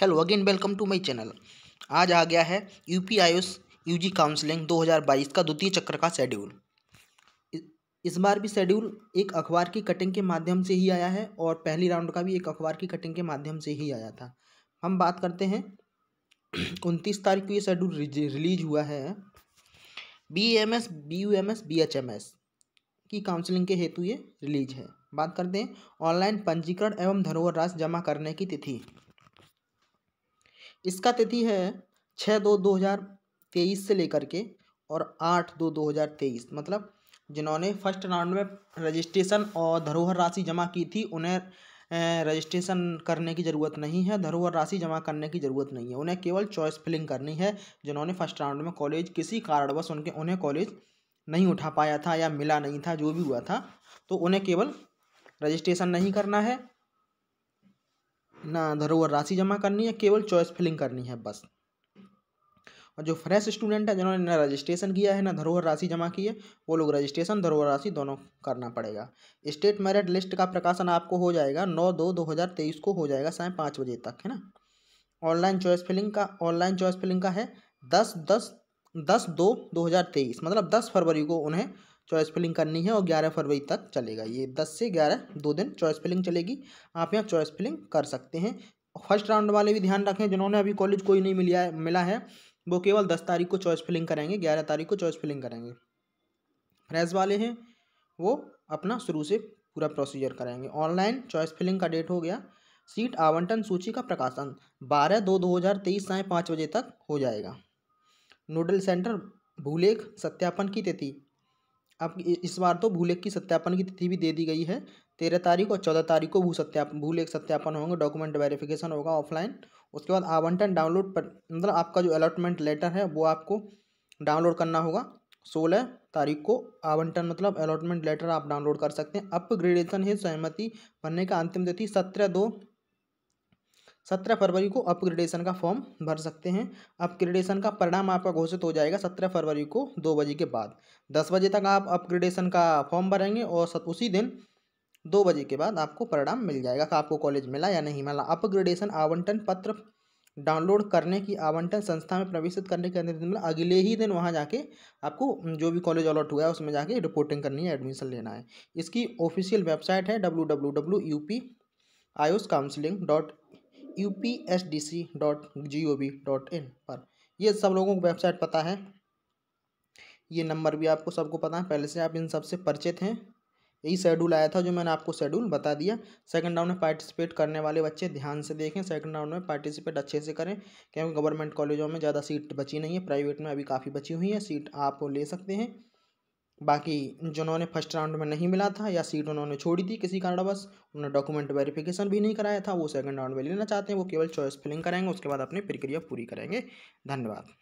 hello again welcome to my channel आज आ गया है U P I S U G counselling दो हज़ार बाईस का द्वितीय चक्र का शेड्यूल इस बार भी शेड्यूल एक अखबार की कटिंग के माध्यम से ही आया है और पहली राउंड का भी एक अखबार की कटिंग के माध्यम से ही आया था हम बात करते हैं उनतीस तारीख को ये शेड्यूल रिलीज हुआ है B M S B U M S B H M S की काउंसलिंग के हेतु ये रिलीज है बात करते हैं ऑनलाइन पंजीकरण एवं धरोहर राशि जमा करने की तिथि इसका तिथि है छः दो दो हज़ार तेईस से लेकर के और आठ दो दो हज़ार तेईस मतलब जिन्होंने फर्स्ट राउंड में रजिस्ट्रेशन और धरोहर राशि जमा की थी उन्हें रजिस्ट्रेशन करने की ज़रूरत नहीं है धरोहर राशि जमा करने की ज़रूरत नहीं है उन्हें केवल चॉइस फिलिंग करनी है जिन्होंने फर्स्ट राउंड में कॉलेज किसी कारणवश उनके उन्हें कॉलेज नहीं उठा पाया था या मिला नहीं था जो भी हुआ था तो उन्हें केवल रजिस्ट्रेशन नहीं करना है ना धरोहर राशि जमा करनी है केवल चॉइस फिलिंग करनी है बस और जो फ्रेश स्टूडेंट है जिन्होंने ना रजिस्ट्रेशन किया है ना धरोहर राशि जमा की है वो लोग रजिस्ट्रेशन धरोहर राशि दोनों करना पड़ेगा स्टेट मेरिट लिस्ट का प्रकाशन आपको हो जाएगा नौ दो दो हज़ार तेईस को हो जाएगा साय पाँच बजे तक है ना ऑनलाइन चॉइस फिलिंग का ऑनलाइन चॉइस फिलिंग का है दस दस दस दो दो हज़ार तेईस मतलब दस फरवरी को उन्हें चॉइस फिलिंग करनी है और ग्यारह फरवरी तक चलेगा ये दस से ग्यारह दो दिन चॉइस फिलिंग चलेगी आप यहाँ चॉइस फिलिंग कर सकते हैं फर्स्ट राउंड वाले भी ध्यान रखें जिन्होंने अभी कॉलेज कोई नहीं मिला है मिला है वो केवल दस तारीख को चॉइस फिलिंग करेंगे ग्यारह तारीख को चॉइस फिलिंग करेंगे फ्रेश वाले हैं वो अपना शुरू से पूरा प्रोसीजर कराएंगे ऑनलाइन चॉइस फिलिंग का डेट हो गया सीट आवंटन सूची का प्रकाशन बारह दो दो हज़ार तेईस साय पाँच बजे तक हो जाएगा नोडल सेंटर भूलेख सत्यापन की तिथि आप इस बार तो भूलेख की सत्यापन की तिथि भी दे दी गई है तेरह तारीख और चौदह तारीख को भू सत्यापन भूलेख सत्यापन होंगे डॉक्यूमेंट वेरिफिकेशन होगा ऑफलाइन उसके बाद आवंटन डाउनलोड पर मतलब आपका जो अलॉटमेंट लेटर है वो आपको डाउनलोड करना होगा सोलह तारीख को आवंटन मतलब अलॉटमेंट लेटर आप डाउनलोड कर सकते हैं अपग्रेडेशन है सहमति भरने का अंतिम तिथि सत्रह दो सत्रह फरवरी को अपग्रेडेशन का फॉर्म भर सकते हैं अपग्रेडेशन का परिणाम आपका घोषित हो जाएगा सत्रह फरवरी को दो बजे के बाद दस बजे तक आप अपग्रेडेशन का फॉर्म भरेंगे और उसी दिन दो बजे के बाद आपको परिणाम मिल जाएगा कि आपको कॉलेज मिला या नहीं मिला अपग्रेडेशन आवंटन पत्र डाउनलोड करने की आवंटन संस्था में प्रवेशित करने के अंदर अगले ही दिन वहाँ जाके आपको जो भी कॉलेज अलॉट हुआ है उसमें जाके रिपोर्टिंग करनी है एडमिशन लेना है इसकी ऑफिशियल वेबसाइट है W W W U P AYUSH counselling dot U P S D C dot G O V dot in पर ये सब लोगों को वेबसाइट पता है ये नंबर भी आपको सबको पता है पहले से आप इन सबसे परिचित हैं यही शेड्यूल आया था जो मैंने आपको शेड्यूल बता दिया सेकंड राउंड में पार्टिसिपेट करने वाले बच्चे ध्यान से देखें सेकंड राउंड में पार्टिसिपेट अच्छे से करें क्योंकि गवर्नमेंट कॉलेजों में ज़्यादा सीट बची नहीं है प्राइवेट में अभी काफ़ी बची हुई है सीट आप ले सकते हैं बाकी जिन्होंने फर्स्ट राउंड में नहीं मिला था या सीट उन्होंने छोड़ी थी किसी कारणवश उन्होंने डॉक्यूमेंट वेरिफिकेशन भी नहीं कराया था वो सेकंड राउंड में लेना चाहते हैं वो केवल चॉइस फिलिंग कराएंगे उसके बाद अपनी प्रक्रिया पूरी करेंगे धन्यवाद